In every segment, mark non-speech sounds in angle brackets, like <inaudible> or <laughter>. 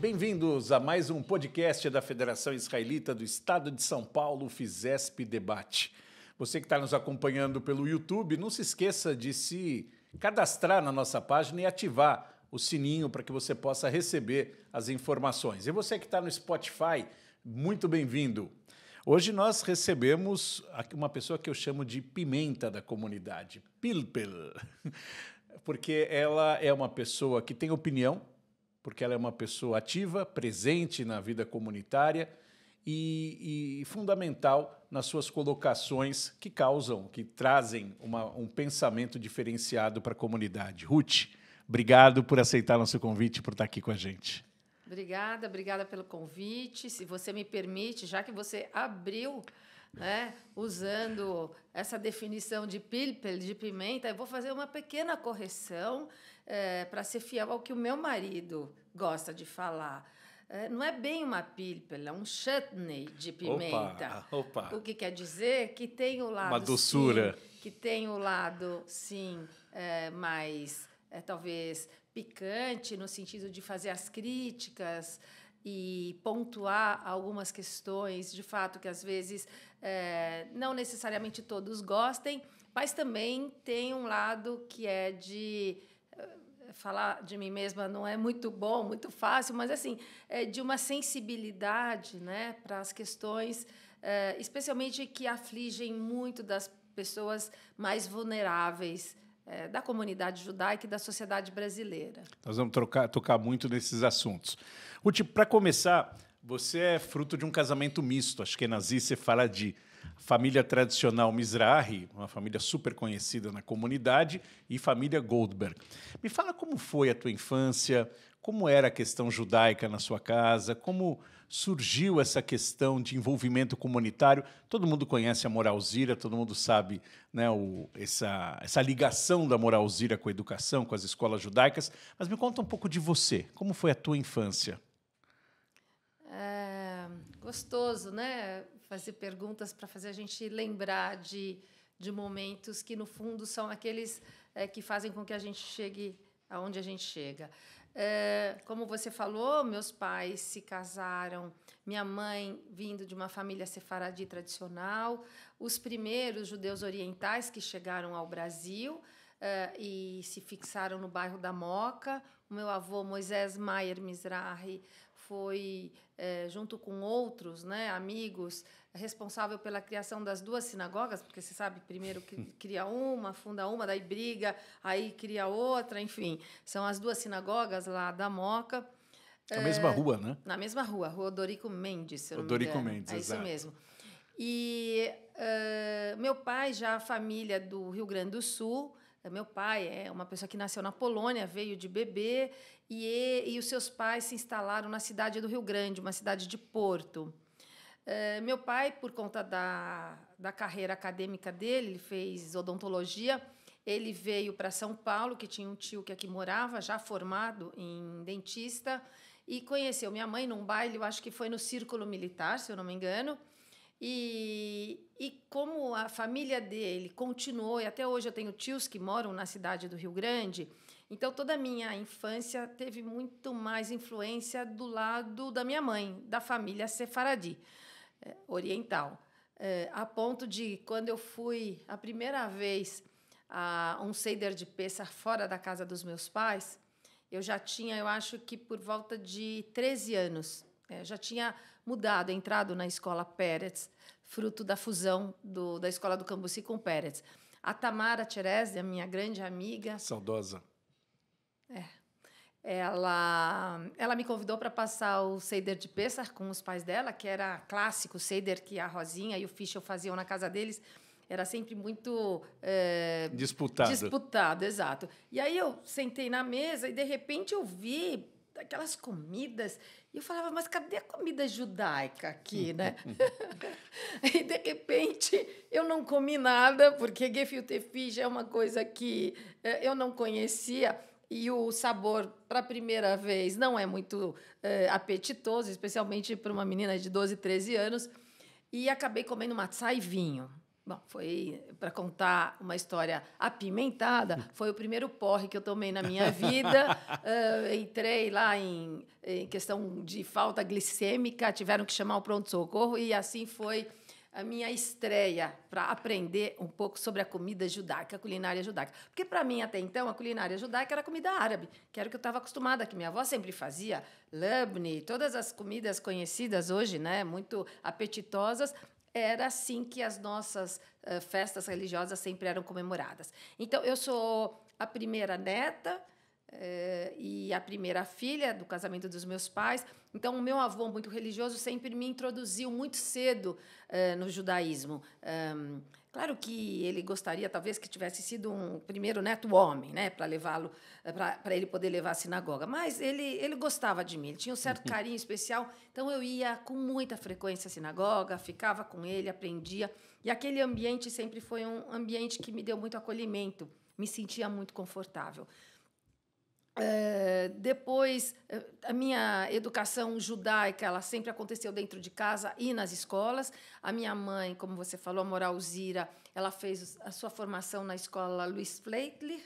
Bem-vindos a mais um podcast da Federação Israelita do Estado de São Paulo, Fizesp Debate. Você que está nos acompanhando pelo YouTube, não se esqueça de se cadastrar na nossa página e ativar o sininho para que você possa receber as informações. E você que está no Spotify, muito bem-vindo. Hoje nós recebemos uma pessoa que eu chamo de pimenta da comunidade, Pilpel, <laughs> porque ela é uma pessoa que tem opinião, porque ela é uma pessoa ativa, presente na vida comunitária e, e fundamental nas suas colocações que causam, que trazem uma, um pensamento diferenciado para a comunidade. Ruth, obrigado por aceitar nosso convite, por estar aqui com a gente. Obrigada, obrigada pelo convite. Se você me permite, já que você abriu né? usando essa definição de pilpel, de pimenta, eu vou fazer uma pequena correção é, eh, para ser fiel ao que o meu marido gosta de falar. É, não é bem uma pilpel, é um chutney de pimenta. Opa, opa. O que quer dizer que tem o lado. Uma doçura. Sim, que tem o lado, sim, é, mais. É, talvez picante, no sentido de fazer as críticas e pontuar algumas questões, de fato, que às vezes é, não necessariamente todos gostem, mas também tem um lado que é de eh, falar de mim mesma não é muito bom, muito fácil, mas assim, é de uma sensibilidade né, para as questões, é, especialmente que afligem muito das pessoas mais vulneráveis é, da comunidade judaica e da sociedade brasileira. Nós vamos trocar, tocar muito nesses assuntos. para começar, você é fruto de um casamento misto. Acho que nazi você fala de família tradicional Mizrahi, uma família super conhecida na comunidade, e família Goldberg. Me fala como foi a tua infância, como era a questão judaica na sua casa, como surgiu essa questão de envolvimento comunitário. Todo mundo conhece a Moralzira, todo mundo sabe né, o, essa, essa ligação da Moralzira com a educação, com as escolas judaicas, mas me conta um pouco de você. Como foi a tua infância? é, gostoso, né? Fazer perguntas para fazer a gente lembrar de, de momentos que, no fundo, são aqueles é, que fazem com que a gente chegue aonde a gente chega. É, como você falou, meus pais se casaram, minha mãe vindo de uma família sefaradi tradicional, os primeiros judeus orientais que chegaram ao Brasil é, e se fixaram no bairro da Moca, o meu avô Moisés Maier Mizrahi foi, é, junto com outros né, amigos, responsável pela criação das duas sinagogas, porque você sabe, primeiro <laughs> cria uma, funda uma, daí briga, aí cria outra, enfim. São as duas sinagogas lá da Moca. Na é, mesma eh, rua, né? Na mesma rua, Rua Dorico Mendes, se eu não Dorico me Mendes, é exato. isso mesmo. E uh, meu pai, já a família do Rio Grande do Sul, é, meu pai é uma pessoa que nasceu na Polônia, veio de bebê e, e os seus pais se instalaram na cidade do Rio Grande, uma cidade de Porto. É, meu pai, por conta da, da carreira acadêmica dele, fez odontologia. Ele veio para São Paulo, que tinha um tio que aqui morava, já formado em dentista, e conheceu minha mãe num baile, eu acho que foi no Círculo Militar, se eu não me engano. E, e como a família dele continuou, e até hoje eu tenho tios que moram na cidade do Rio Grande, então toda a minha infância teve muito mais influência do lado da minha mãe, da família sefaradi eh, oriental. Eh, a ponto de, quando eu fui a primeira vez a um Seider de Pessar fora da casa dos meus pais, eu já tinha, eu acho que por volta de 13 anos. É, já tinha mudado, entrado na escola Pérez, fruto da fusão do, da escola do Cambuci com Pérez. A Tamara Tcherez, a minha grande amiga. Saudosa. É. Ela, ela me convidou para passar o Seider de Pessar com os pais dela, que era clássico, o Seider que a Rosinha e o Fischer faziam na casa deles era sempre muito é, disputado. Disputado, exato. E aí eu sentei na mesa e de repente eu vi aquelas comidas. E eu falava, mas cadê a comida judaica aqui, <laughs> né? <laughs> e de repente eu não comi nada, porque gefilte fish é uma coisa que eh, eu não conhecia e o sabor para a primeira vez não é muito eh, apetitoso, especialmente para uma menina de 12, 13 anos. E acabei comendo matzá e vinho. Bom, foi para contar uma história apimentada. Hum. Foi o primeiro porre que eu tomei na minha <laughs> vida. uh, entrei lá em, em, questão de falta glicêmica, tiveram que chamar o pronto-socorro e assim foi a minha estreia para aprender um pouco sobre a comida judaica, a culinária judaica. Porque para mim até então a culinária judaica era comida árabe, que era o que eu estava acostumada, que minha avó sempre fazia, labne, todas as comidas conhecidas hoje, né, muito apetitosas, era assim que as nossas uh, festas religiosas sempre eram comemoradas. Então, eu sou a primeira neta eh, e a primeira filha do casamento dos meus pais. Então, o meu avô, muito religioso, sempre me introduziu muito cedo é, no judaísmo. É, claro que ele gostaria, talvez, que tivesse sido um primeiro neto homem, né, para levá-lo, para ele poder levar a sinagoga. Mas ele, ele gostava de mim, ele tinha um certo uhum. carinho especial. Então, eu ia com muita frequência à sinagoga, ficava com ele, aprendia. E aquele ambiente sempre foi um ambiente que me deu muito acolhimento, me sentia muito confortável. Eh, depois, eh, a minha educação judaica, ela sempre aconteceu dentro de casa e nas escolas. A minha mãe, como você falou, a Moralzira, ela fez a sua formação na escola Luiz Fleitler.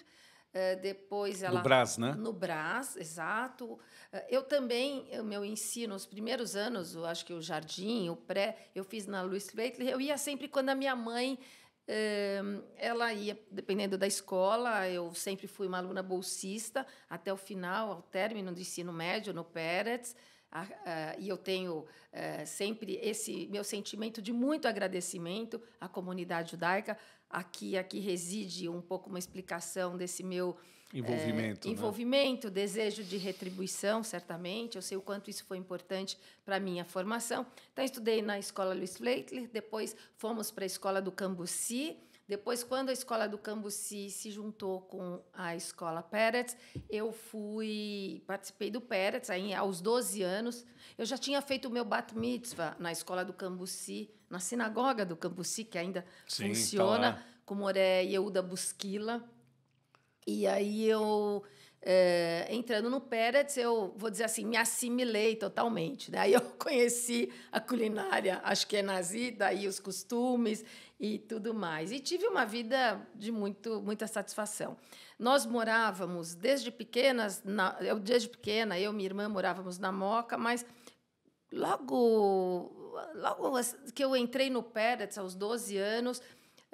Eh, depois ela... No Brás, né? No Brás, exato. eu também, o meu ensino, os primeiros anos, eu acho que o jardim, o pré, eu fiz na Luiz Fleitler. Eu ia sempre quando a minha mãe ela ia, dependendo da escola, eu sempre fui uma aluna bolsista até o final, ao término do ensino médio no Pérez. Ah, ah, e eu tenho eh, sempre esse meu sentimento de muito agradecimento à comunidade judaica. Aqui, aqui é reside um pouco uma explicação desse meu Envolvimento. É, envolvimento, né? desejo de retribuição, certamente. Eu sei o quanto isso foi importante para a minha formação. Então, estudei na escola Luiz Fleitler, depois fomos para a escola do Cambuci. Depois, quando a escola do Cambuci se juntou com a escola Peretz, eu fui participei do Peretz aí aos 12 anos. Eu já tinha feito o meu bat mitzvah na escola do Cambuci, na sinagoga do Cambuci, que ainda Sim, tá funciona, tá Moré e Euda Busquila. E aí eu. É, entrando no Peretz, eu vou dizer assim, me assimilei totalmente. Né? Aí eu <laughs> conheci a culinária acho que é nazi, daí os costumes e tudo mais. E tive uma vida de muito, muita satisfação. Nós morávamos desde pequenas, na, eu, desde pequena, eu e minha irmã morávamos na Moca, mas logo, logo que eu entrei no Peretz, aos 12 anos,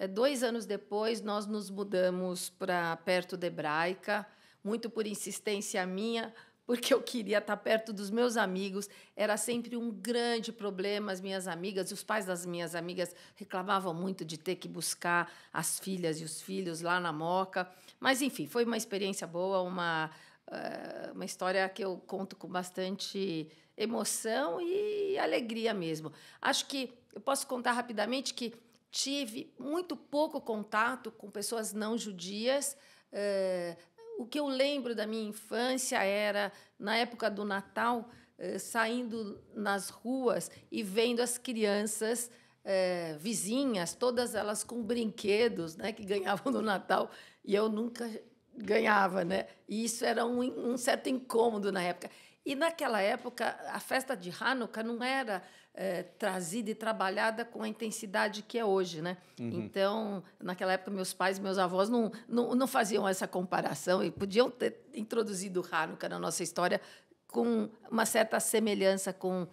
é, dois anos depois, nós nos mudamos para perto da Hebraica, muito por insistência minha, porque eu queria estar perto dos meus amigos. Era sempre um grande problema. As minhas amigas, os pais das minhas amigas reclamavam muito de ter que buscar as filhas e os filhos lá na Moca. Mas, enfim, foi uma experiência boa, uma, eh, uma história que eu conto com bastante emoção e alegria mesmo. Acho que eu posso contar rapidamente que tive muito pouco contato com pessoas não judias. É, o que eu lembro da minha infância era, na época do Natal, é, saindo nas ruas e vendo as crianças é, vizinhas, todas elas com brinquedos né, que ganhavam no Natal, e eu nunca ganhava. Né? E isso era um, um certo incômodo na época. E naquela época, a festa de Hanukkah não era é, trazida e trabalhada com a intensidade que é hoje, né? Uhum. Então, naquela época, meus pais, meus avós não, não, não faziam essa comparação e podiam ter introduzido o Hanukkah na nossa história com uma certa semelhança com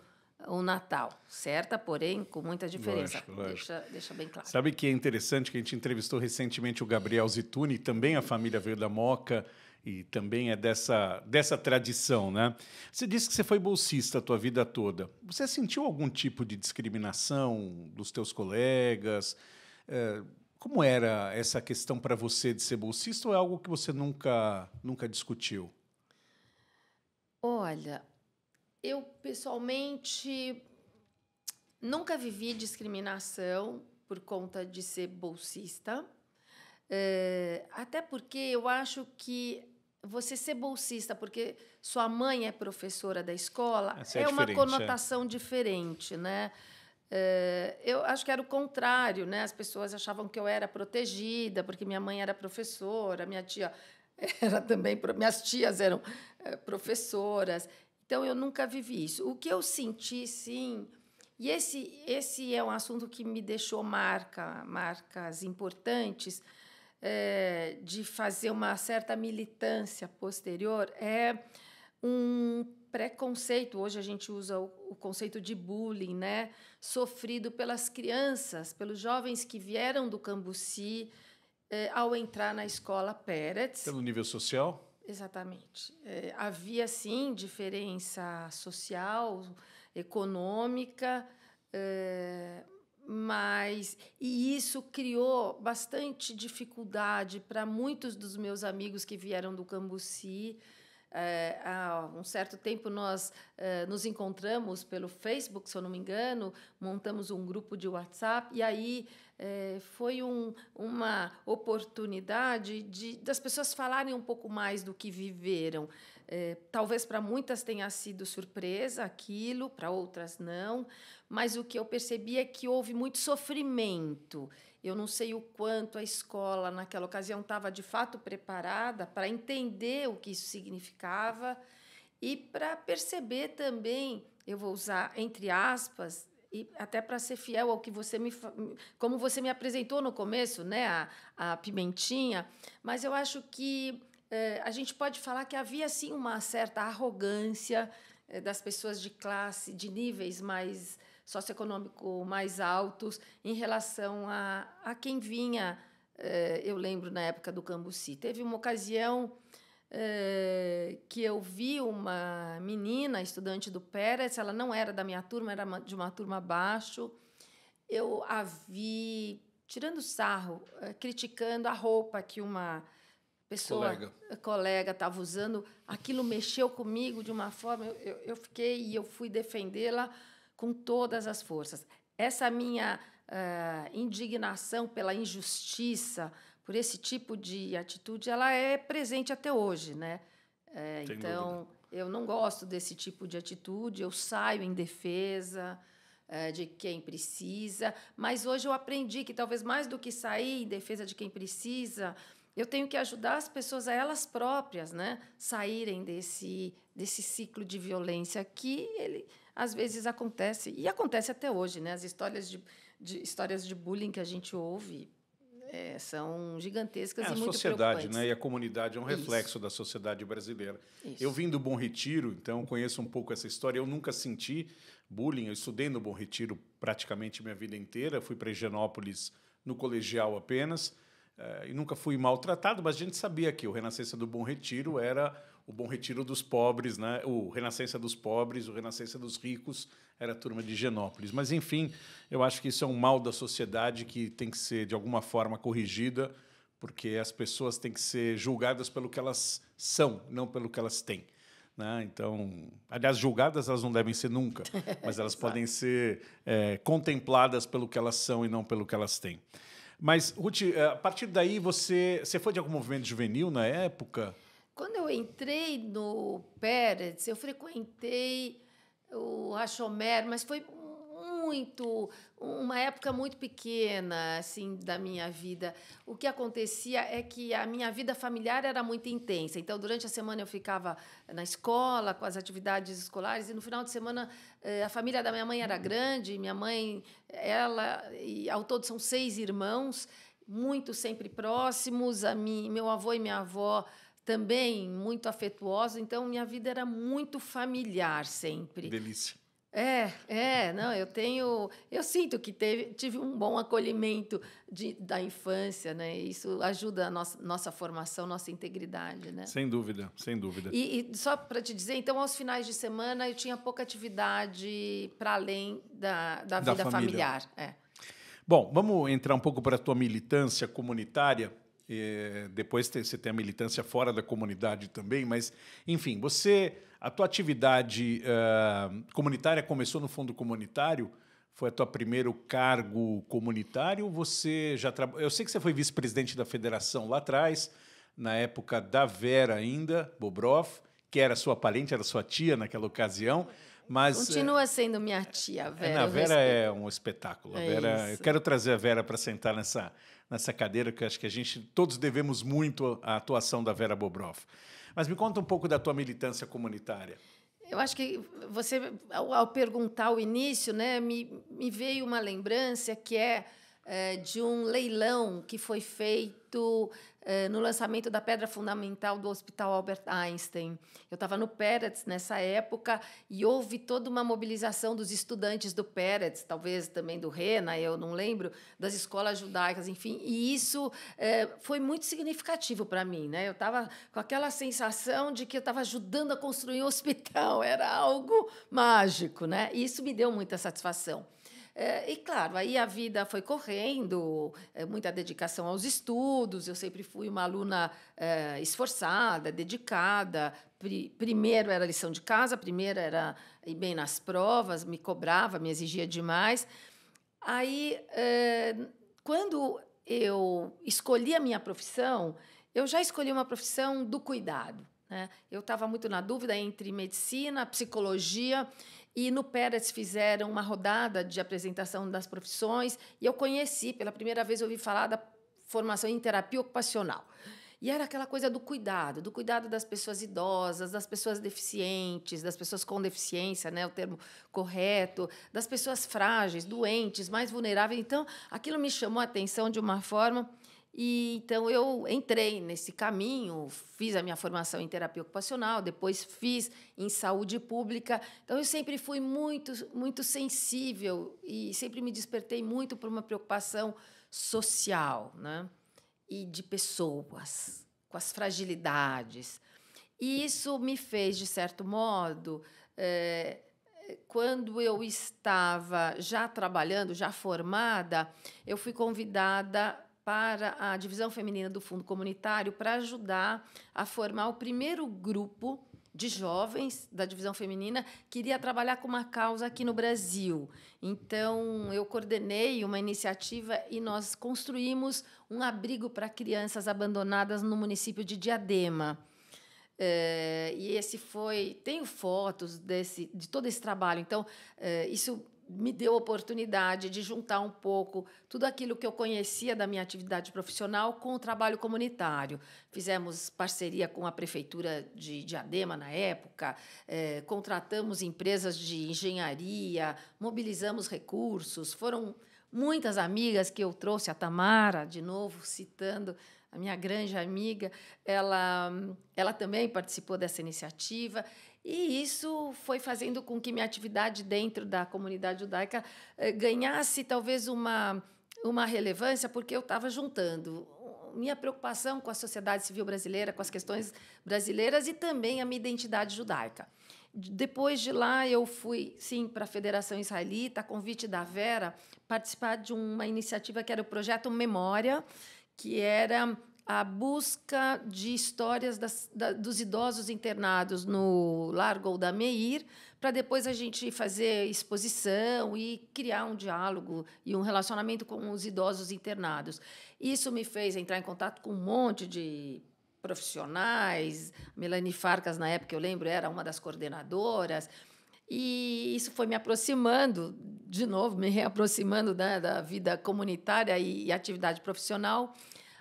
o Natal, certa, porém com muita diferença. Lógico, lógico. Deixa, deixa, bem claro. Sabe que é interessante que a gente entrevistou recentemente o Gabriel Zituni, também a família veio da Moca e também é dessa, dessa tradição, né? Você disse que você foi bolsista a tua vida toda. Você sentiu algum tipo de discriminação dos teus colegas? É, como era essa questão para você de ser bolsista ou é algo que você nunca, nunca discutiu? Olha, eu pessoalmente nunca vivi discriminação por conta de ser bolsista. Eh, até porque eu acho que você ser bolsista porque sua mãe é professora da escola Essa é, é uma é. conotação é. diferente, né? Eh, eu acho que era o contrário, né? As pessoas achavam que eu era protegida porque minha mãe era professora, minha tia <laughs> era também, minhas tias eram eh, professoras. Então eu nunca vivi isso. O que eu senti, sim, e esse esse é um assunto que me deixou marca, marcas importantes é, de fazer uma certa militância posterior é um preconceito. Hoje a gente usa o, o, conceito de bullying, né? Sofrido pelas crianças, pelos jovens que vieram do Cambuci é, ao entrar na escola Pérez. Pelo nível social? Exatamente. É, havia, sim, diferença social, econômica, é, mas e isso criou bastante dificuldade para muitos dos meus amigos que vieram do Cambuci. É, há um certo tempo nós é, nos encontramos pelo Facebook, se eu não me engano, montamos um grupo de WhatsApp e aí é, foi um, uma oportunidade de, das pessoas falarem um pouco mais do que viveram. talvez para muitas tenha sido surpresa aquilo, para outras não, mas o que eu percebi é que houve muito sofrimento. Eu não sei o quanto a escola, naquela ocasião, estava de fato preparada para entender o que isso significava e para perceber também, eu vou usar entre aspas, e até para ser fiel ao que você me como você me apresentou no começo, né, a, a pimentinha, mas eu acho que eh, a gente pode falar que havia sim uma certa arrogância eh, das pessoas de classe, de níveis mais socioeconômico mais altos em relação a, a quem vinha, eh, eu lembro, na época do Cambuci. Teve uma ocasião eh, que eu vi uma menina, estudante do Pérez, ela não era da minha turma, era de uma turma abaixo, eu a vi tirando sarro, eh, criticando a roupa que uma pessoa, colega, estava eh, usando. Aquilo mexeu comigo de uma forma. Eu, eu fiquei e eu fui defendê-la com todas as forças. Essa minha uh, indignação pela injustiça, por esse tipo de atitude, ela é presente até hoje, né? É, então, dúvida. eu não gosto desse tipo de atitude, eu saio em defesa eh, de quem precisa, mas hoje eu aprendi que talvez mais do que sair em defesa de quem precisa, eu tenho que ajudar as pessoas a elas próprias, né, saírem desse desse ciclo de violência que ele às vezes acontece, e acontece até hoje, né? As histórias de, de histórias de bullying que a gente ouve é, são gigantescas é, e muito preocupantes. A sociedade, né? E a comunidade é um reflexo Isso. da sociedade brasileira. Isso. Eu vim do Bom Retiro, então conheço um pouco essa história. Eu nunca senti bullying. Eu estudei no Bom Retiro praticamente minha vida inteira. Fui para Higienópolis no colegial apenas. Eh, e nunca fui maltratado, mas a gente sabia que o Renascença do Bom Retiro era o Bom Retiro dos Pobres, né? o Renascença dos Pobres, o Renascença dos Ricos, era a turma de Genópolis. Mas, enfim, eu acho que isso é um mal da sociedade que tem que ser, de alguma forma, corrigida, porque as pessoas têm que ser julgadas pelo que elas são, não pelo que elas têm. Né? Então, aliás, julgadas elas não devem ser nunca, <laughs> mas elas podem ser é, contempladas pelo que elas são e não pelo que elas têm. Mas, Ruth, a partir daí você, você foi de algum movimento juvenil na época? Quando eu entrei no Pérez, eu frequentei o Rachomer, mas foi muito uma época muito pequena assim da minha vida. O que acontecia é que a minha vida familiar era muito intensa. Então, durante a semana eu ficava na escola com as atividades escolares e no final de semana eh, a família da minha mãe era grande. Minha mãe, ela e ao todo são seis irmãos, muito sempre próximos. A mim, meu avô e minha avó também muito afetuosa, então minha vida era muito familiar sempre. Delícia. É, é, não, eu tenho, eu sinto que teve, tive um bom acolhimento de, da infância, né? Isso ajuda a nossa, nossa formação, nossa integridade, né? Sem dúvida, sem dúvida. E, e só para te dizer, então, aos finais de semana eu tinha pouca atividade para além da, da, da vida família. familiar. É. Bom, vamos entrar um pouco para a tua militância comunitária. E eh, depois você tem a militância fora da comunidade também, mas enfim, você a tua atividade uh, comunitária começou no fundo comunitário? Foi a tua primeiro cargo comunitário? Você já tra... Eu sei que você foi vice-presidente da federação lá atrás, na época da Vera ainda Bobrov, que era sua parente, era sua tia naquela ocasião. Mas, eh, Continua sendo minha tia, a é, Vera. É, não, a Vera é um espetáculo. É Vera, eu quero trazer a Vera para sentar nessa nessa cadeira, que acho que a gente todos devemos muito à atuação da Vera Bobroff. Mas me conta um pouco da tua militância comunitária. Eu acho que você, ao, ao perguntar o início, né, me, me veio uma lembrança que é eh, de um leilão que foi feito eh, no lançamento da pedra fundamental do Hospital Albert Einstein. Eu estava no Peretz nessa época e houve toda uma mobilização dos estudantes do Peretz, talvez também do Rena, eu não lembro, das escolas judaicas, enfim. E isso é, foi muito significativo para mim. Né? Eu estava com aquela sensação de que eu estava ajudando a construir um <laughs> hospital, era algo mágico. Né? E isso me deu muita satisfação. É, e claro, aí a vida foi correndo, é, muita dedicação aos estudos. Eu sempre fui uma aluna é, esforçada, dedicada. Pri, primeiro era lição de casa, primeiro era ir bem nas provas, me cobrava, me exigia demais. Aí, é, quando eu escolhi a minha profissão, eu já escolhi uma profissão do cuidado. Né? Eu estava muito na dúvida entre medicina, psicologia. E no Pérez fizeram uma rodada de apresentação das profissões e eu conheci, pela primeira vez, ouvi falar da formação em terapia ocupacional. E era aquela coisa do cuidado, do cuidado das pessoas idosas, das pessoas deficientes, das pessoas com deficiência, né, o termo correto, das pessoas frágeis, doentes, mais vulneráveis. Então, aquilo me chamou a atenção de uma forma e então eu entrei nesse caminho, fiz a minha formação em terapia ocupacional, depois fiz em saúde pública. Então eu sempre fui muito muito sensível e sempre me despertei muito por uma preocupação social, né? E de pessoas, com as fragilidades. E isso me fez de certo modo é, quando eu estava já trabalhando, já formada, eu fui convidada para a divisão feminina do fundo comunitário para ajudar a formar o primeiro grupo de jovens da divisão feminina que iria trabalhar com uma causa aqui no Brasil. Então, eu coordenei uma iniciativa e nós construímos um abrigo para crianças abandonadas no município de Diadema. É, e esse foi. Tenho fotos desse, de todo esse trabalho. Então, é, isso me deu a oportunidade de juntar um pouco tudo aquilo que eu conhecia da minha atividade profissional com o trabalho comunitário. Fizemos parceria com a Prefeitura de Diadema na época, é, contratamos empresas de engenharia, mobilizamos recursos. Foram muitas amigas que eu trouxe, a Tamara, de novo citando a minha grande amiga, ela, ela também participou dessa iniciativa. E isso foi fazendo com que minha atividade dentro da comunidade judaica eh, ganhasse talvez uma, uma relevância, porque eu estava juntando minha preocupação com a sociedade civil brasileira, com as questões brasileiras e também a minha identidade judaica. Depois de lá, eu fui, sim, para a Federação Israelita, a convite da Vera, participar de uma iniciativa que era o Projeto Memória, que era a busca de histórias das, da, dos idosos internados no Largo da Meir, para depois a gente fazer exposição e criar um diálogo e um relacionamento com os idosos internados. Isso me fez entrar em contato com um monte de profissionais. Melanie Farcas, na época, eu lembro, era uma das coordenadoras. E isso foi me aproximando, de novo, me reaproximando né, da vida comunitária e, e atividade profissional.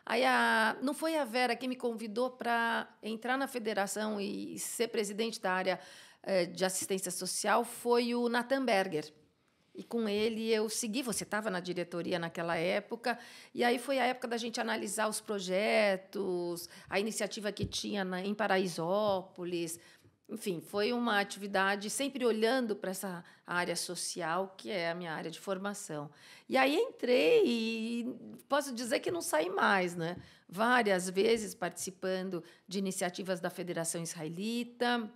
Aí a, não foi a Vera que me convidou para entrar na federação e ser presidente da área eh, de assistência social, foi o Nathan Berger. E com ele eu segui, você estava na diretoria naquela época, e aí foi a época da gente analisar os projetos, a iniciativa que tinha na, em Paraisópolis, enfim, foi uma atividade sempre olhando para essa área social, que é a minha área de formação. E aí entrei e posso dizer que não saí mais, né? Várias vezes participando de iniciativas da Federação Israelita.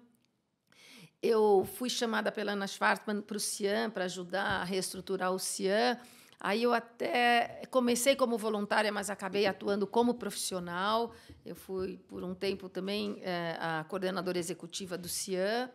Eu fui chamada pela Ana Schwartzman para o CIAM, para ajudar a reestruturar o CIAM. Aí eu até comecei como voluntária, mas acabei atuando como profissional. Eu fui, por um tempo, também é, a coordenadora executiva do CIAN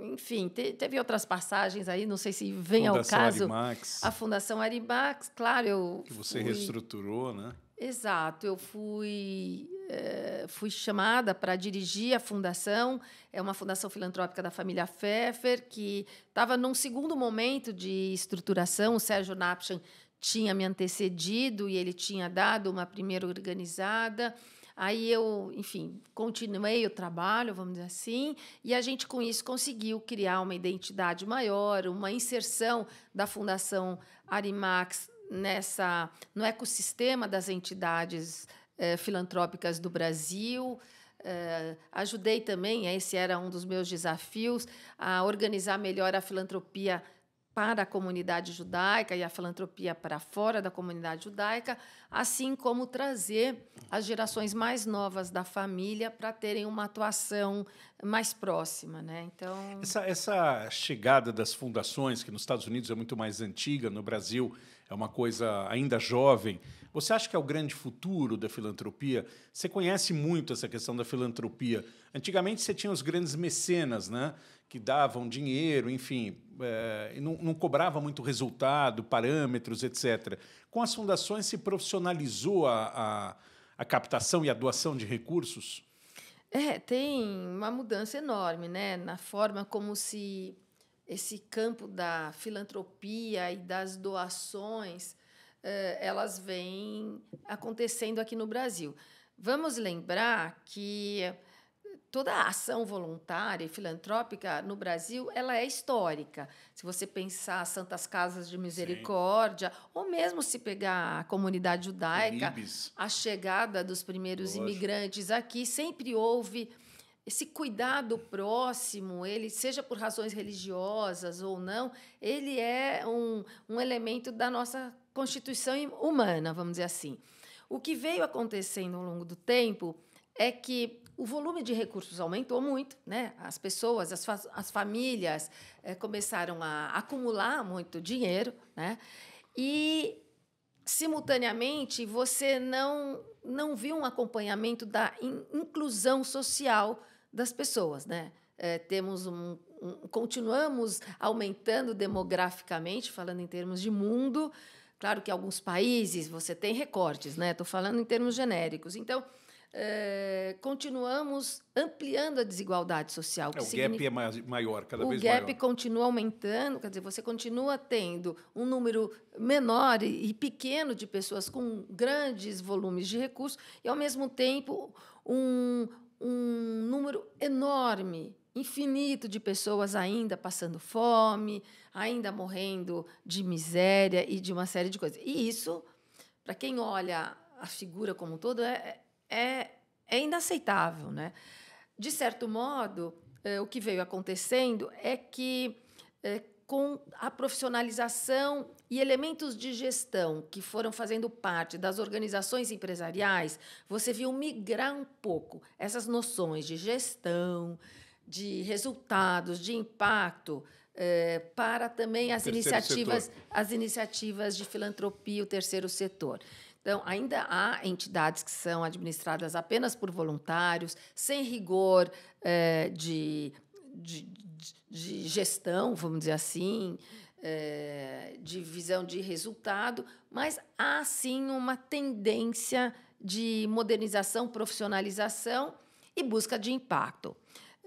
enfim, teve outras passagens aí, não sei se vem Fundação ao caso. Arimax. A Fundação Arimax, claro, eu. Que você fui... reestruturou, né? Exato, eu fui eh, fui chamada para dirigir a fundação, é uma fundação filantrópica da família Pfeffer, que estava num segundo momento de estruturação. O Sérgio Napchan tinha me antecedido e ele tinha dado uma primeira organizada. Aí eu, enfim, continuei o trabalho, vamos dizer assim, e a gente com isso conseguiu criar uma identidade maior, uma inserção da Fundação Arimax nessa no ecossistema das entidades é, filantrópicas do Brasil. É, ajudei também, esse era um dos meus desafios, a organizar melhor a filantropia para a comunidade judaica e a filantropia para fora da comunidade judaica, assim como trazer as gerações mais novas da família para terem uma atuação mais próxima, né? Então essa, essa chegada das fundações que nos Estados Unidos é muito mais antiga, no Brasil é uma coisa ainda jovem. Você acha que é o grande futuro da filantropia? Você conhece muito essa questão da filantropia. Antigamente você tinha os grandes mecenas, né? Que davam dinheiro, enfim, é, e não, não cobrava muito resultado, parâmetros, etc. Com as fundações se profissionalizou a, a, a captação e a doação de recursos? É, tem uma mudança enorme, né, na forma como se esse campo da filantropia e das doações eh, elas vêm acontecendo aqui no Brasil. Vamos lembrar que toda a ação voluntária e filantrópica no Brasil ela é histórica. Se você pensar Santas Casas de Misericórdia, Sim. ou mesmo se pegar a comunidade judaica, a chegada dos primeiros Lógico. imigrantes aqui, sempre houve esse cuidado próximo, ele seja por razões religiosas ou não, ele é um, um elemento da nossa constituição humana, vamos dizer assim. O que veio acontecendo ao longo do tempo é que o volume de recursos aumentou muito, né? As pessoas, as, fa as famílias eh, começaram a acumular muito dinheiro, né? E simultaneamente você não não viu um acompanhamento da in inclusão social das pessoas, né? Eh, temos um, um, continuamos aumentando demograficamente, falando em termos de mundo, Claro que alguns países você tem recortes, né? Estou falando em termos genéricos. Então, é, continuamos ampliando a desigualdade social. É, o gap é maior, maior cada vez maior. O gap continua aumentando, quer dizer, você continua tendo um número menor e, e pequeno de pessoas com grandes volumes de recursos e, ao mesmo tempo, um, um número enorme, infinito de pessoas ainda passando fome, ainda morrendo de miséria e de uma série de coisas. E isso, para quem olha a figura como um todo, é, é, é inaceitável. Né? De certo modo, é, o que veio acontecendo é que, é, com a profissionalização e elementos de gestão que foram fazendo parte das organizações empresariais, você viu migrar um pouco essas noções de gestão, de resultados, de impacto é, para também as iniciativas, as iniciativas de filantropia, o terceiro setor. Então, ainda há entidades que são administradas apenas por voluntários, sem rigor é, de, de, de, gestão, vamos dizer assim, é, de visão de resultado, mas há sim uma tendência de modernização, profissionalização e busca de impacto.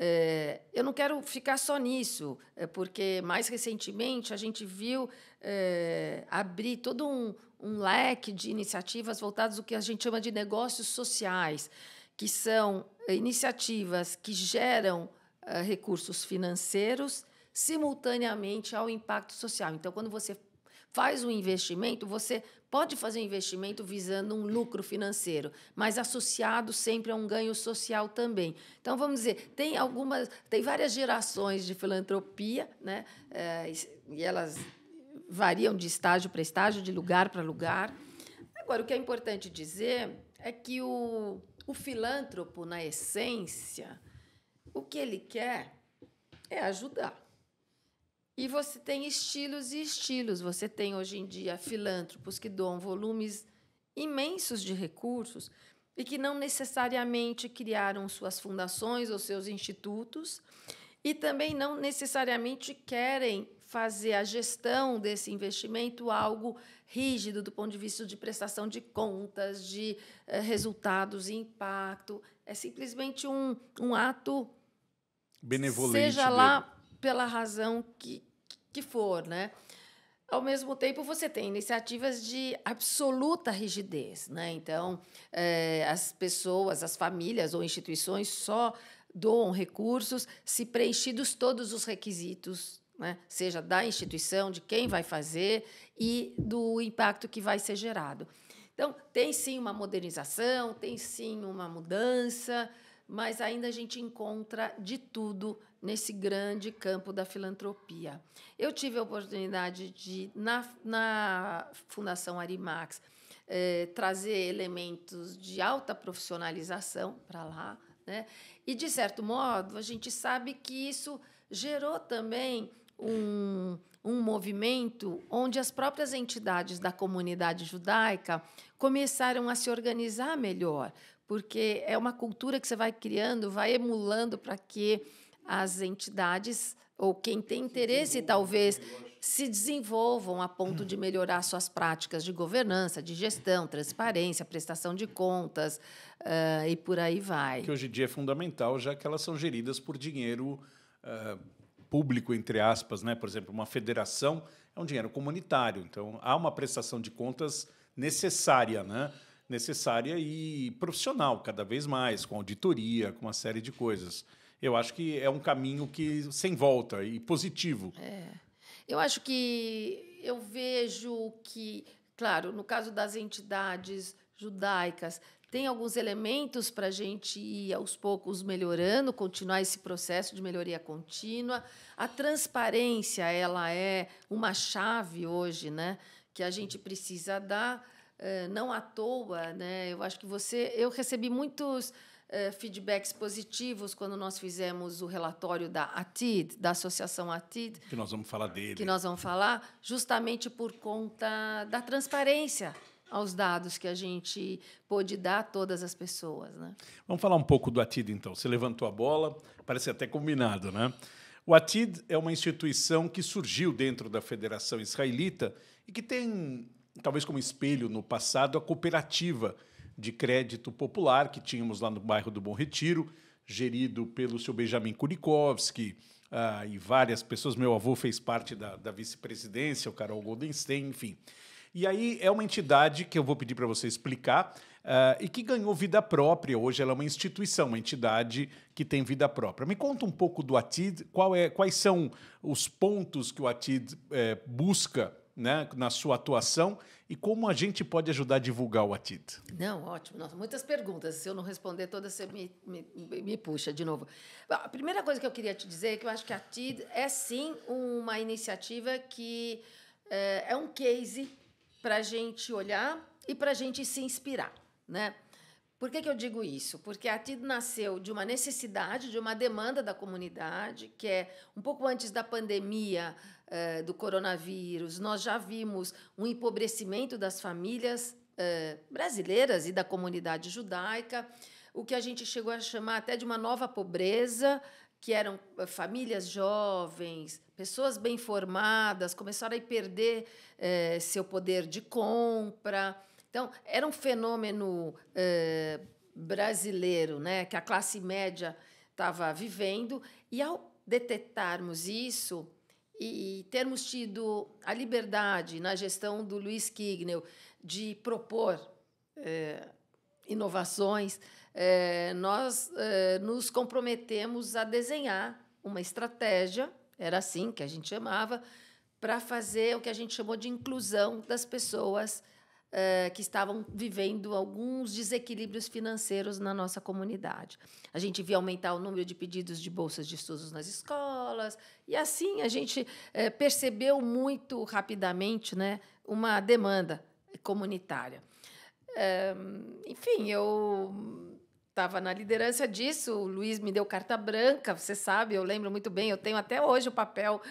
É, eu não quero ficar só nisso, eh, porque mais recentemente a gente viu é, abrir todo um, um leque de iniciativas voltadas ao que a gente chama de negócios sociais, que são iniciativas que geram é, recursos financeiros simultaneamente ao impacto social. Então, quando você faz um investimento, você pode fazer um investimento visando um lucro financeiro, mas associado sempre a um ganho social também. Então, vamos dizer, tem algumas, tem várias gerações de filantropia, né? É, e elas variam de estágio para estágio, de lugar para lugar. Agora, o que é importante dizer é que o, o filântropo, na essência, o que ele quer é ajudar. E você tem estilos e estilos. Você tem hoje em dia filântropos que doam volumes imensos de recursos e que não necessariamente criaram suas fundações ou seus institutos e também não necessariamente querem fazer a gestão desse investimento algo rígido do ponto de vista de prestação de contas, de eh, resultados e impacto. É simplesmente um, um ato benevolente. Seja lá pela razão que, que for, né? Ao mesmo tempo, você tem iniciativas de absoluta rigidez, né? Então, é, as pessoas, as famílias ou instituições só doam recursos se preenchidos todos os requisitos né? seja da instituição, de quem vai fazer e do impacto que vai ser gerado. Então, tem sim uma modernização, tem sim uma mudança, mas ainda a gente encontra de tudo nesse grande campo da filantropia. Eu tive a oportunidade de, na, na Fundação Arimax, eh, trazer elementos de alta profissionalização para lá. Né? E, de certo modo, a gente sabe que isso gerou também um, um movimento onde as próprias entidades da comunidade judaica começaram a se organizar melhor, porque é uma cultura que você vai criando, vai emulando para que as entidades ou quem tem interesse talvez né, se desenvolvam a ponto de melhorar suas práticas de governança, de gestão, transparência, prestação de contas uh, e por aí vai. Que hoje em dia é fundamental, já que elas são geridas por dinheiro uh, público, entre aspas, né? Por exemplo, uma federação é um dinheiro comunitário, então há uma prestação de contas necessária, né? Necessária e profissional, cada vez mais, com auditoria, com uma série de coisas eu acho que é um caminho que sem volta e positivo. É. Eu acho que eu vejo que, claro, no caso das entidades judaicas, tem alguns elementos para a gente ir aos poucos melhorando, continuar esse processo de melhoria contínua. A transparência ela é uma chave hoje, né? Que a gente precisa dar, eh, não à toa, né? Eu acho que você, eu recebi muitos eh, feedbacks positivos quando nós fizemos o relatório da ATID, da Associação ATID. Que nós vamos falar dele. Que nós vamos falar, justamente por conta da transparência aos dados que a gente pôde dar a todas as pessoas. Né? Vamos falar um pouco do ATID, então. Você levantou a bola, parece até combinado, né? O ATID é uma instituição que surgiu dentro da Federação Israelita e que tem, talvez como espelho no passado, a cooperativa de crédito popular que tínhamos lá no bairro do Bom Retiro, gerido pelo seu Benjamin Kurikowski uh, ah, e várias pessoas. Meu avô fez parte da, da vice-presidência, o Carol Goldenstein, enfim. E aí é uma entidade que eu vou pedir para você explicar uh, e que ganhou vida própria. Hoje ela é uma instituição, uma entidade que tem vida própria. Me conta um pouco do ATID, qual é, quais são os pontos que o ATID é, busca né, na sua atuação e como a gente pode ajudar a divulgar o ATIT? Não, ótimo. Nossa, muitas perguntas. Se eu não responder todas, você me, me, me, puxa de novo. A primeira coisa que eu queria te dizer é que eu acho que a ATIT é sim uma iniciativa que é, é um case para a gente olhar e para a gente se inspirar. Né? Por que, que eu digo isso? Porque a TID nasceu de uma necessidade, de uma demanda da comunidade, que é um pouco antes da pandemia eh, do coronavírus, nós já vimos um empobrecimento das famílias eh, brasileiras e da comunidade judaica, o que a gente chegou a chamar até de uma nova pobreza, que eram eh, famílias jovens, pessoas bem formadas, começaram a perder eh, seu poder de compra então, era um fenômeno eh, brasileiro né, que a classe média estava vivendo, e ao detectarmos isso e termos tido a liberdade na gestão do Luiz Kignel de propor eh, inovações, eh, nós nos comprometemos a desenhar uma estratégia, era assim que a gente chamava, para fazer o que a gente chamou de inclusão das pessoas eh, que estavam vivendo alguns desequilíbrios financeiros na nossa comunidade. A gente via aumentar o número de pedidos de bolsas de estudos nas escolas, e assim a gente eh, percebeu muito rapidamente né, uma demanda comunitária. Eh, enfim, eu estava na liderança disso, o Luiz me deu carta branca, você sabe, eu lembro muito bem, eu tenho até hoje o papel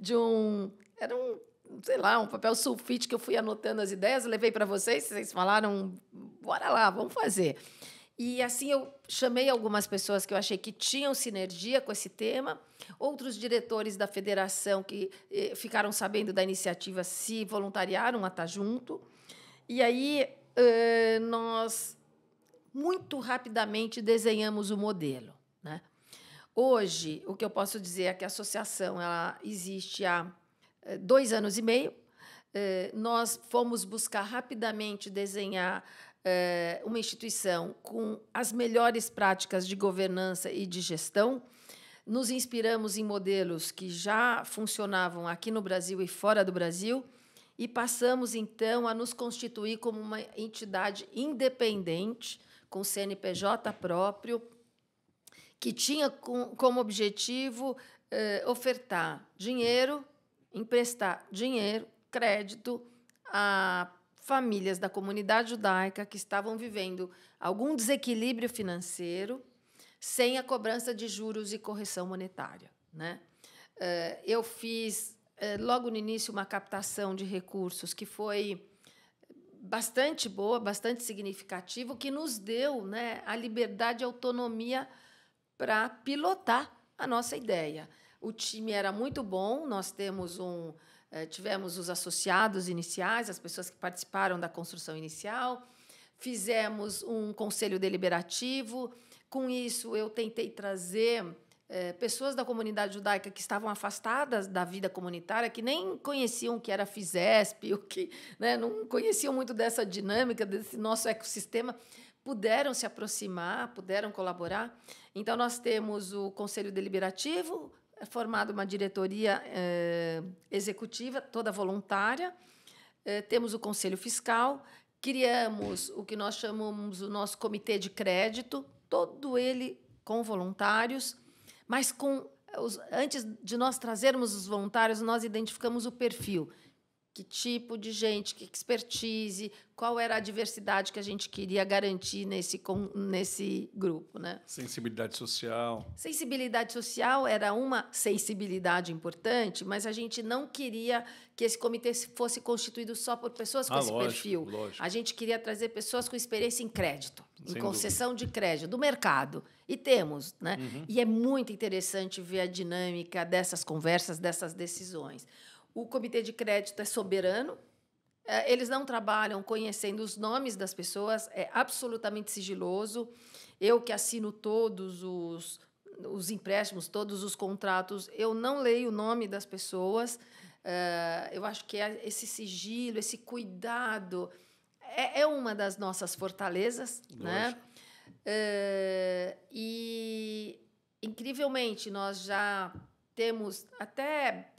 de um. Era um sei lá, um papel sulfite que eu fui anotando as ideias, levei para vocês, vocês falaram, bora lá, vamos fazer. E assim eu chamei algumas pessoas que eu achei que tinham sinergia com esse tema, outros diretores da federação que eh, ficaram sabendo da iniciativa se voluntariaram a estar junto. E aí eh, nós muito rapidamente desenhamos o modelo. Né? Hoje, o que eu posso dizer é que a associação ela existe há eh, dois anos e meio, eh, nós fomos buscar rapidamente desenhar eh, uma instituição com as melhores práticas de governança e de gestão. Nos inspiramos em modelos que já funcionavam aqui no Brasil e fora do Brasil e passamos então a nos constituir como uma entidade independente, com CNPJ próprio, que tinha como objetivo ofertar dinheiro emprestar dinheiro, crédito a famílias da comunidade judaica que estavam vivendo algum desequilíbrio financeiro sem a cobrança de juros e correção monetária. Né? Eh, eu fiz, eh, logo no início, uma captação de recursos que foi bastante boa, bastante significativa, que nos deu né, a liberdade e autonomia para pilotar a nossa ideia. O time era muito bom, nós temos um. Eh, tivemos os associados iniciais, as pessoas que participaram da construção inicial, fizemos um conselho deliberativo. Com isso, eu tentei trazer eh, pessoas da comunidade judaica que estavam afastadas da vida comunitária, que nem conheciam o que era FISESP, <laughs> o que, né, não conheciam muito dessa dinâmica, desse nosso ecossistema, puderam se aproximar, puderam colaborar. Então, nós temos o Conselho Deliberativo, formado uma diretoria eh, executiva, toda voluntária, eh, temos o Conselho Fiscal, criamos o que nós chamamos o nosso Comitê de Crédito, todo ele com voluntários, mas com os, antes de nós trazermos os voluntários, nós identificamos o perfil que tipo de gente, que expertise, qual era a diversidade que a gente queria garantir nesse, nesse grupo. Né? Sensibilidade social. Sensibilidade social era uma sensibilidade importante, mas a gente não queria que esse comitê fosse constituído só por pessoas com ah, esse lógico, perfil. Lógico. A gente queria trazer pessoas com experiência em crédito, Sem em concessão dúvida. de crédito, do mercado. E temos, né? Uhum. E é muito interessante ver a dinâmica dessas conversas, dessas decisões. O comitê de crédito é soberano. É, eles não trabalham conhecendo os nomes das pessoas, é absolutamente sigiloso. Eu que assino todos os, os empréstimos, todos os contratos, eu não leio o nome das pessoas. É, eu acho que é esse sigilo, esse cuidado, é, é uma das nossas fortalezas. Né? E, incrivelmente, nós já temos até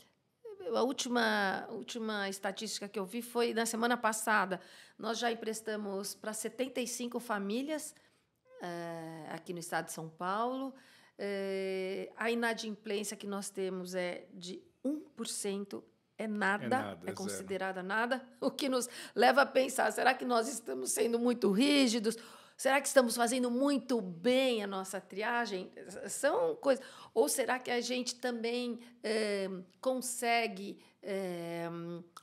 a última, última estatística que eu vi foi na semana passada. Nós já emprestamos para 75 famílias é, aqui no estado de São Paulo. É, a inadimplência que nós temos é de 1%. É nada, é, nada, é considerada nada, <laughs> o que nos leva a pensar: será que nós estamos sendo muito rígidos? Será que estamos fazendo muito bem a nossa triagem? São coisas. Ou será que a gente também é, consegue é,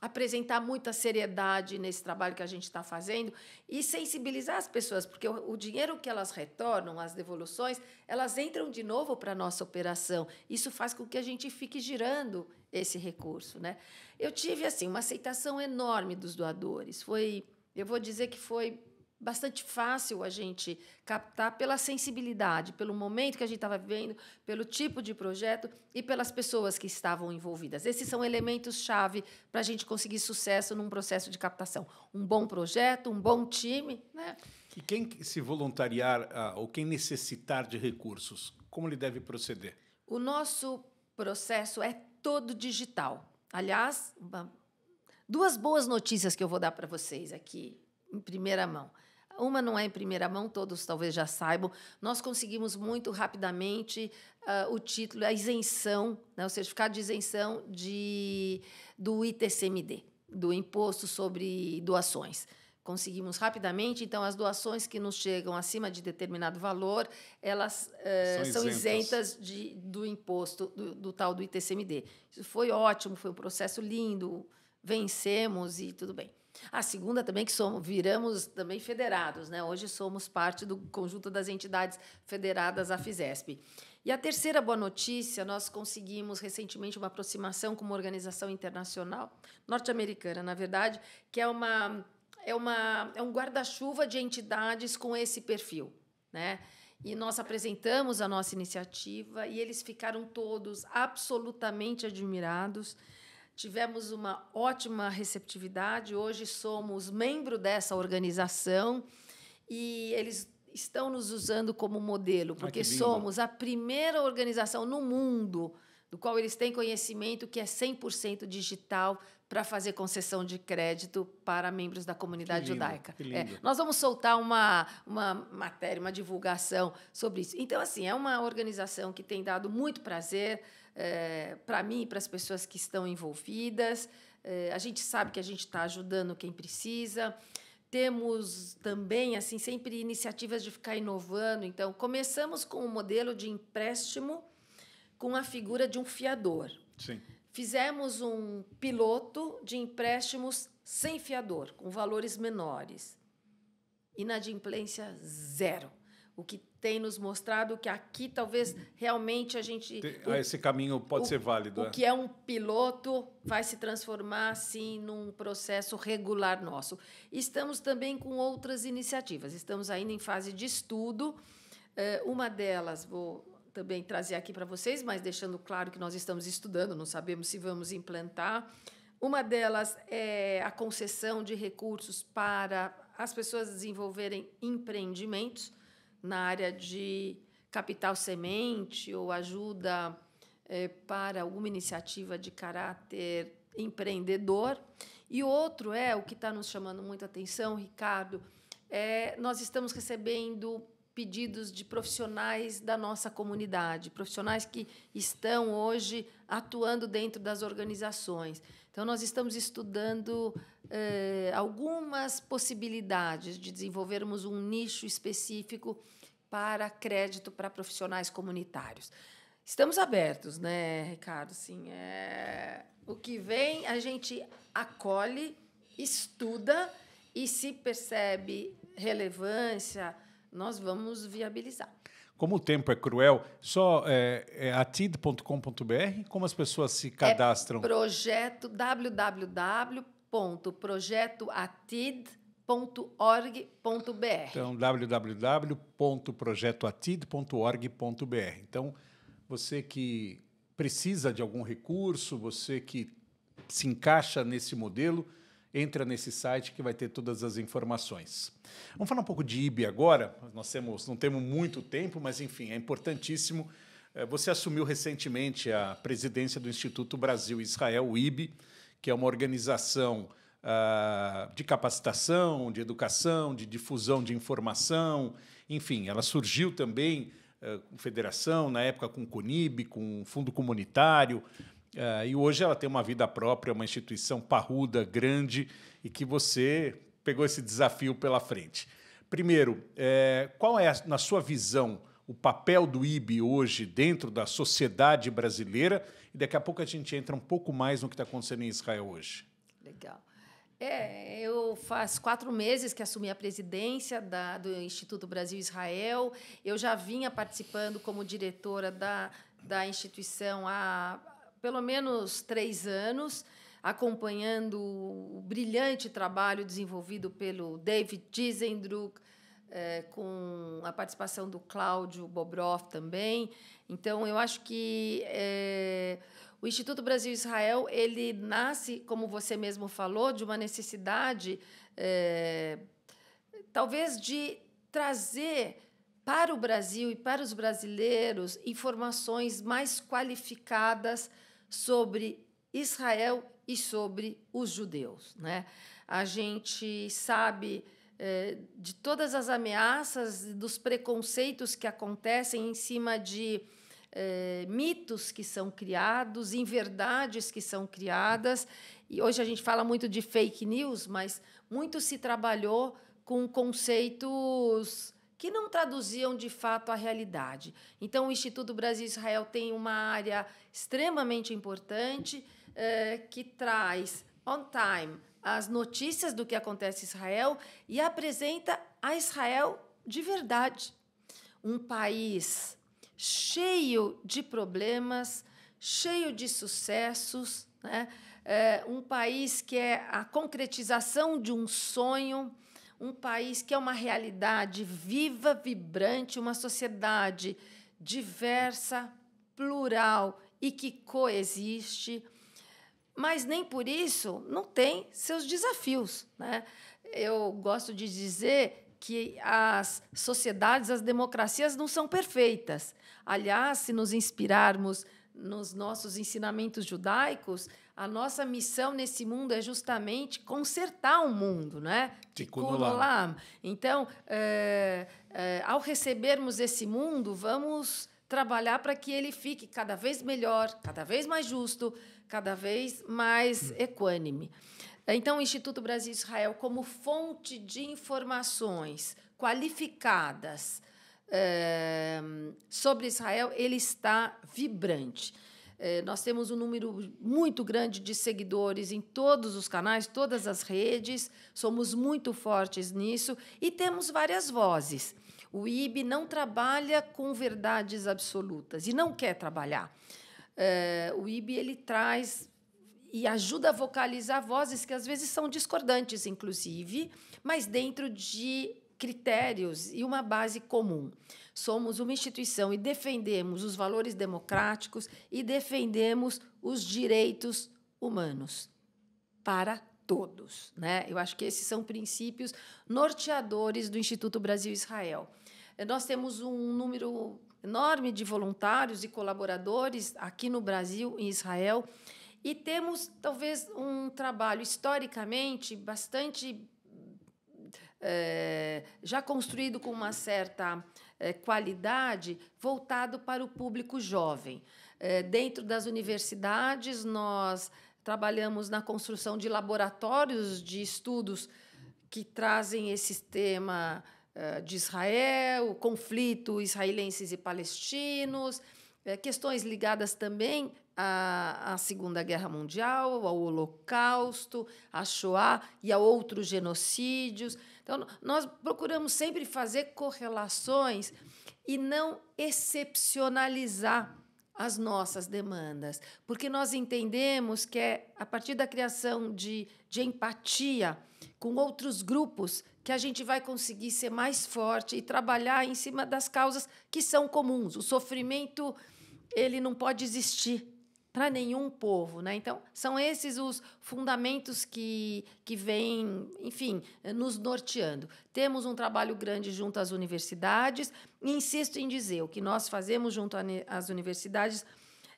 apresentar muita seriedade nesse trabalho que a gente está fazendo e sensibilizar as pessoas, porque o, o dinheiro que elas retornam, as devoluções, elas entram de novo para a nossa operação. Isso faz com que a gente fique girando esse recurso. Né? Eu tive assim uma aceitação enorme dos doadores. Foi, eu vou dizer que foi bastante fácil a gente captar pela sensibilidade, pelo momento que a gente estava vivendo, pelo tipo de projeto e pelas pessoas que estavam envolvidas. Esses são elementos-chave para a gente conseguir sucesso num processo de captação. Um bom projeto, um bom time. Né? E quem se voluntariar ah, ou quem necessitar de recursos, como ele deve proceder? O nosso processo é todo digital. Aliás, duas boas notícias que eu vou dar para vocês aqui, em primeira mão uma não é em primeira mão, todos talvez já saibam. Nós conseguimos muito rapidamente uh, o título, a isenção, né, o certificado de isenção de, do ITCMD, do Imposto sobre Doações conseguimos rapidamente. Então, as doações que nos chegam acima de determinado valor, elas eh, são, isentas. são, isentas, de, do imposto do, do, tal do ITCMD. Isso foi ótimo, foi um processo lindo, vencemos e tudo bem. A segunda também que somos, viramos também federados, né? Hoje somos parte do conjunto das entidades federadas à Fisesp. E a terceira boa notícia, nós conseguimos recentemente uma aproximação com uma organização internacional norte-americana, na verdade, que é uma é uma é um guarda-chuva de entidades com esse perfil, né? E nós apresentamos a nossa iniciativa e eles ficaram todos absolutamente admirados Tivemos uma ótima receptividade. Hoje somos membro dessa organização e eles estão nos usando como modelo, porque ah, somos a primeira organização no mundo do qual eles têm conhecimento que é 100% digital para fazer concessão de crédito para membros da comunidade lindo, judaica. É, nós vamos soltar uma, uma matéria, uma divulgação sobre isso. Então, assim, é uma organização que tem dado muito prazer é, eh, para mim e para as pessoas que estão envolvidas. É, a gente sabe que a gente está ajudando quem precisa. Temos também, assim, sempre iniciativas de ficar inovando. Então, começamos com o um modelo de empréstimo com a figura de um fiador. Sim. Fizemos um piloto de empréstimos sem fiador, com valores menores. Inadimplência zero. O que tem nos mostrado que aqui talvez realmente a gente. O, ah, esse caminho pode o, ser válido. O é? que é um piloto vai se transformar, sim, num processo regular nosso. Estamos também com outras iniciativas. Estamos ainda em fase de estudo. Eh, uma delas, vou também trazer aqui para vocês, mas deixando claro que nós estamos estudando, não sabemos se vamos implantar. Uma delas é a concessão de recursos para as pessoas desenvolverem empreendimentos na área de capital semente ou ajuda é, para alguma iniciativa de caráter empreendedor. E outro é o que está nos chamando muita atenção, Ricardo, é nós estamos recebendo pedidos de profissionais da nossa comunidade, profissionais que estão hoje atuando dentro das organizações. Então, nós estamos estudando eh, algumas possibilidades de desenvolvermos um nicho específico para crédito para profissionais comunitários. Estamos abertos, né, Ricardo? Sim, é... O que vem, a gente acolhe, estuda e se percebe relevância, nós vamos viabilizar. Como o tempo é cruel, só é, é atid.com.br, como as pessoas se é cadastram? É projeto www.projetoatid.org.br Então, www.projetoatid.org.br. Então, você que precisa de algum recurso, você que se encaixa nesse modelo, entra nesse site que vai ter todas as informações. Vamos falar um pouco de IB agora. Nós temos, não temos muito tempo, mas enfim, é importantíssimo. É, você assumiu recentemente a presidência do Instituto Brasil Israel, o IB, que é uma organização uh, de capacitação, de educação, de difusão de informação. Enfim, ela surgiu também ah, com federação, na época com o CONIB, com o fundo comunitário, é, e hoje ela tem uma vida própria, uma instituição parruda, grande, e que você pegou esse desafio pela frente. Primeiro, é, qual é, na sua visão, o papel do IB hoje dentro da sociedade brasileira? E daqui a pouco a gente entra um pouco mais no que está acontecendo em Israel hoje. Legal. É, eu faz quatro meses que assumi a presidência da, do Instituto Brasil Israel. Eu já vinha participando como diretora da, da instituição há, pelo menos três anos acompanhando o brilhante trabalho desenvolvido pelo David Gisendruck, é, com a participação do Cláudio Bobroff também. Então, eu acho que é, o Instituto Brasil-Israel ele nasce, como você mesmo falou, de uma necessidade, é, talvez, de trazer para o Brasil e para os brasileiros informações mais qualificadas sobre Israel e sobre os judeus. Né? A gente sabe eh, de todas as ameaças, dos preconceitos que acontecem em cima de eh, mitos que são criados, inverdades que são criadas. E hoje a gente fala muito de fake news, mas muito se trabalhou com conceitos que não traduziam de fato a realidade. Então, o Instituto Brasil Israel tem uma área extremamente importante eh, que traz on time as notícias do que acontece em Israel e apresenta a Israel de verdade. Um país cheio de problemas, cheio de sucessos, né? É um país que é a concretização de um sonho um país que é uma realidade viva, vibrante, uma sociedade diversa, plural e que coexiste, mas nem por isso não tem seus desafios. Né? Eu gosto de dizer que as sociedades, as democracias não são perfeitas. Aliás, se nos inspirarmos nos nossos ensinamentos judaicos, a nossa missão nesse mundo é justamente consertar o mundo, né? Tikkunolam. Então, é, é, ao recebermos esse mundo, vamos trabalhar para que ele fique cada vez melhor, cada vez mais justo, cada vez mais hum. equânime. Então, o Instituto Brasil Israel, como fonte de informações qualificadas é, sobre Israel, ele está vibrante. Eh, nós temos um número muito grande de seguidores em todos os canais, todas as redes, somos muito fortes nisso e temos várias vozes. O IB não trabalha com verdades absolutas e não quer trabalhar. Eh, o IB ele traz e ajuda a vocalizar vozes que às vezes são discordantes, inclusive, mas dentro de critérios e uma base comum. Somos uma instituição e defendemos os valores democráticos e defendemos os direitos humanos para todos. Né? Eu acho que esses são princípios norteadores do Instituto Brasil-Israel. Eh, nós temos um número enorme de voluntários e colaboradores aqui no Brasil e Israel. E temos, talvez, um trabalho historicamente bastante é, já construído com uma certa é, qualidade, voltado para o público jovem. É, dentro das universidades, nós trabalhamos na construção de laboratórios de estudos que trazem esse tema de Israel, conflito israelenses e palestinos, questões ligadas também à, à, Segunda Guerra Mundial, ao Holocausto, à Shoah e a outros genocídios. Então, nós procuramos sempre fazer correlações e não excepcionalizar as nossas demandas, porque nós entendemos que é a partir da criação de, de empatia com outros grupos que a gente vai conseguir ser mais forte e trabalhar em cima das causas que são comuns. O sofrimento ele não pode existir para nenhum povo, né? Então, são esses os fundamentos que, que vêm, enfim, nos norteando. Temos um trabalho grande junto às universidades, e insisto em dizer, o que nós fazemos junto às universidades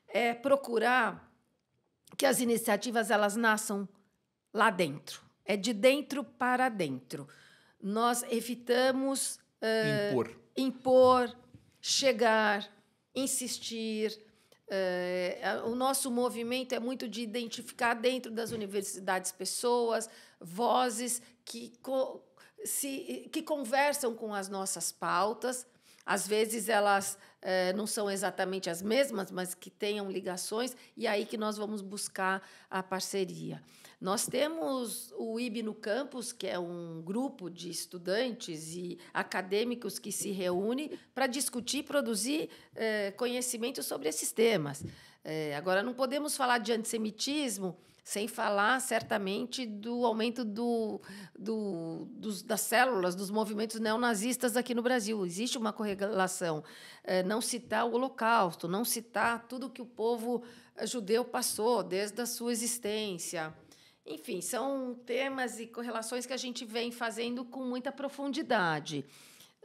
é procurar que as iniciativas elas nasçam lá dentro. É de dentro para dentro. Nós evitamos uh, impor. impor, chegar, insistir, é, é, o nosso movimento é muito de identificar dentro das universidades pessoas, vozes que, co se, que conversam com as nossas pautas. Às vezes elas é, não são exatamente as mesmas, mas que tenham ligações, e é aí que nós vamos buscar a parceria. Nós temos o IB no Campus, que é um grupo de estudantes e acadêmicos que se reúne para discutir e produzir é, conhecimento sobre esses temas. É, agora, não podemos falar de antissemitismo sem falar certamente do aumento do, do, dos, das células, dos movimentos neonazistas aqui no Brasil. Existe uma correlação. É, não citar o Holocausto, não citar tudo que o povo judeu passou desde a sua existência. Enfim, são temas e correlações que a gente vem fazendo com muita profundidade.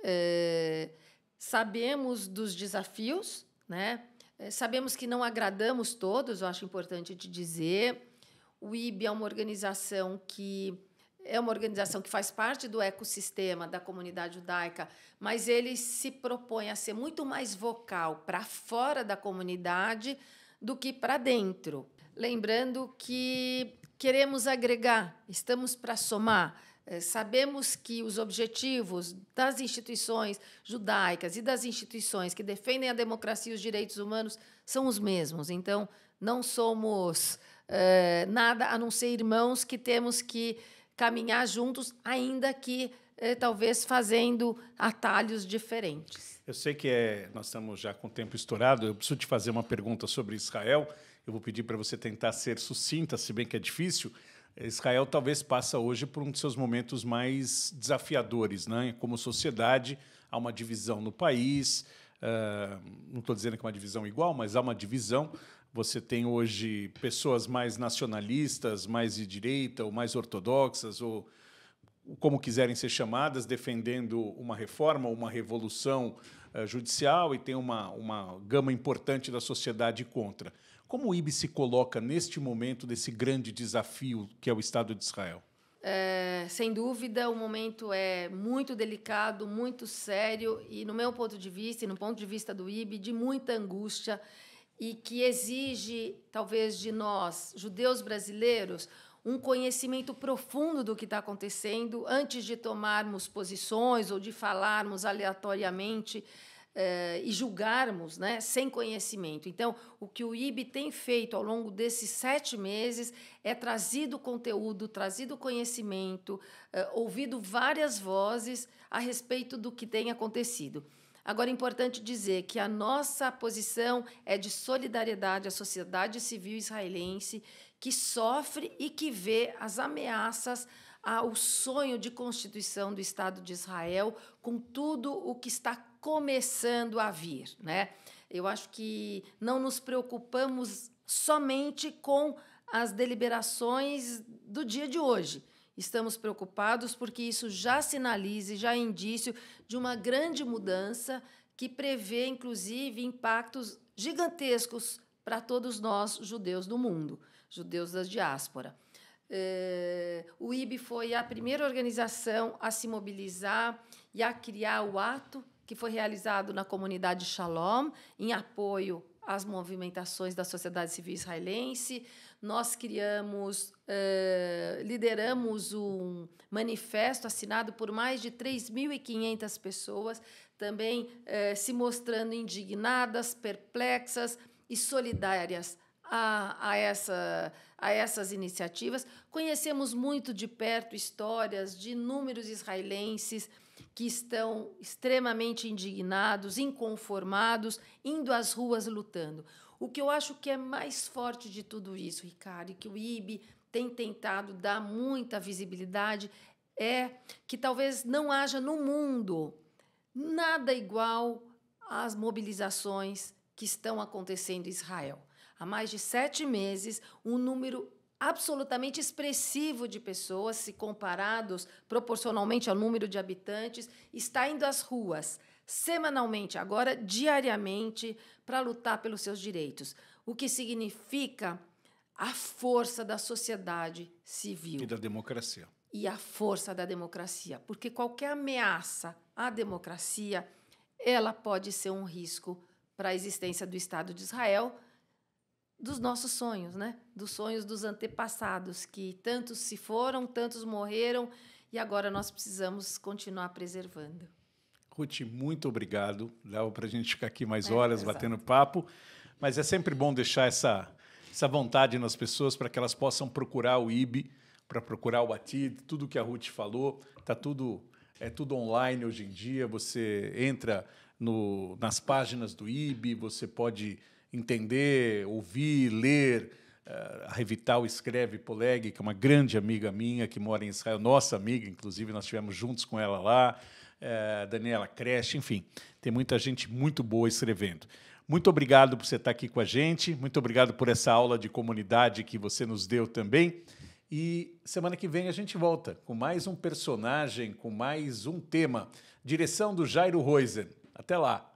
É, sabemos dos desafios, né? É, sabemos que não agradamos todos, eu acho importante de dizer. O IB é uma organização que é uma organização que faz parte do ecossistema da comunidade judaica, mas ele se propõe a ser muito mais vocal para fora da comunidade do que para dentro. Lembrando que queremos agregar, estamos para somar. É, sabemos que os objetivos das instituições judaicas e das instituições que defendem a democracia e os direitos humanos são os mesmos. Então, não somos é, nada a não ser irmãos que temos que caminhar juntos, ainda que é, talvez fazendo atalhos diferentes. Eu sei que é, nós estamos já com o tempo estourado, eu preciso te fazer uma pergunta sobre Israel eu vou pedir para você tentar ser sucinta, se bem que é difícil. Israel talvez passa hoje por um de seus momentos mais desafiadores, né? Como sociedade, há uma divisão no país. Uh, não estou dizendo que é uma divisão igual, mas há uma divisão. Você tem hoje pessoas mais nacionalistas, mais de direita, ou mais ortodoxas, ou como quiserem ser chamadas, defendendo uma reforma, ou uma revolução uh, judicial, e tem uma, uma gama importante da sociedade contra. Como o IB se coloca neste momento desse grande desafio que é o Estado de Israel? É, sem dúvida, o momento é muito delicado, muito sério e, no meu ponto de vista e no ponto de vista do IB, de muita angústia e que exige, talvez, de nós, judeus brasileiros, um conhecimento profundo do que está acontecendo antes de tomarmos posições ou de falarmos aleatoriamente eh, e julgarmos né, sem conhecimento. Então, o que o IB tem feito ao longo desses sete meses é trazido conteúdo, trazido conhecimento, eh, ouvido várias vozes a respeito do que tem acontecido. Agora, é importante dizer que a nossa posição é de solidariedade à sociedade civil israelense que sofre e que vê as ameaças ao sonho de constituição do Estado de Israel, com tudo o que está começando a vir. Né? Eu acho que não nos preocupamos somente com as deliberações do dia de hoje. Estamos preocupados porque isso já sinaliza, já é indício de uma grande mudança que prevê, inclusive, impactos gigantescos para todos nós, judeus do mundo, judeus da diáspora. Eh, o IB foi a primeira organização a se mobilizar e a criar o ato que foi realizado na comunidade Shalom, em apoio às movimentações da sociedade civil israelense. Nós criamos, eh, lideramos um manifesto assinado por mais de 3.500 pessoas, também eh, se mostrando indignadas, perplexas e solidárias a, a, essa, a essas iniciativas. Conhecemos muito de perto histórias de inúmeros israelenses que estão extremamente indignados, inconformados, indo às ruas lutando. O que eu acho que é mais forte de tudo isso, Ricardo, e que o IB tem tentado dar muita visibilidade, é que talvez não haja no mundo nada igual às mobilizações que estão acontecendo em Israel há mais de sete meses um número absolutamente expressivo de pessoas, se comparados proporcionalmente ao número de habitantes, está indo às ruas semanalmente, agora diariamente, para lutar pelos seus direitos. O que significa a força da sociedade civil. E da democracia. E a força da democracia. Porque qualquer ameaça à democracia, ela pode ser um risco para a existência do Estado de Israel dos nossos sonhos, né? Dos sonhos dos antepassados, que tantos se foram, tantos morreram e agora nós precisamos continuar preservando. Ruth, muito obrigado. Dava para a gente ficar aqui mais é, horas batendo papo, mas é sempre bom deixar essa, essa vontade nas pessoas para que elas possam procurar o IB, para procurar o Atid, tudo que a Ruth falou, tá tudo é tudo online hoje em dia. Você entra no, nas páginas do IB, você pode entender, ouvir, ler. Eh, a Revital escreve Poleg, que é uma grande amiga minha, que mora em Israel, nossa amiga, inclusive, nós estivemos juntos com ela lá. Eh, Daniela Creche, enfim, tem muita gente muito boa escrevendo. Muito obrigado por você estar aqui com a gente, muito obrigado por essa aula de comunidade que você nos deu também. E semana que vem a gente volta com mais um personagem, com mais um tema. Direção do Jairo Roisen. Até lá!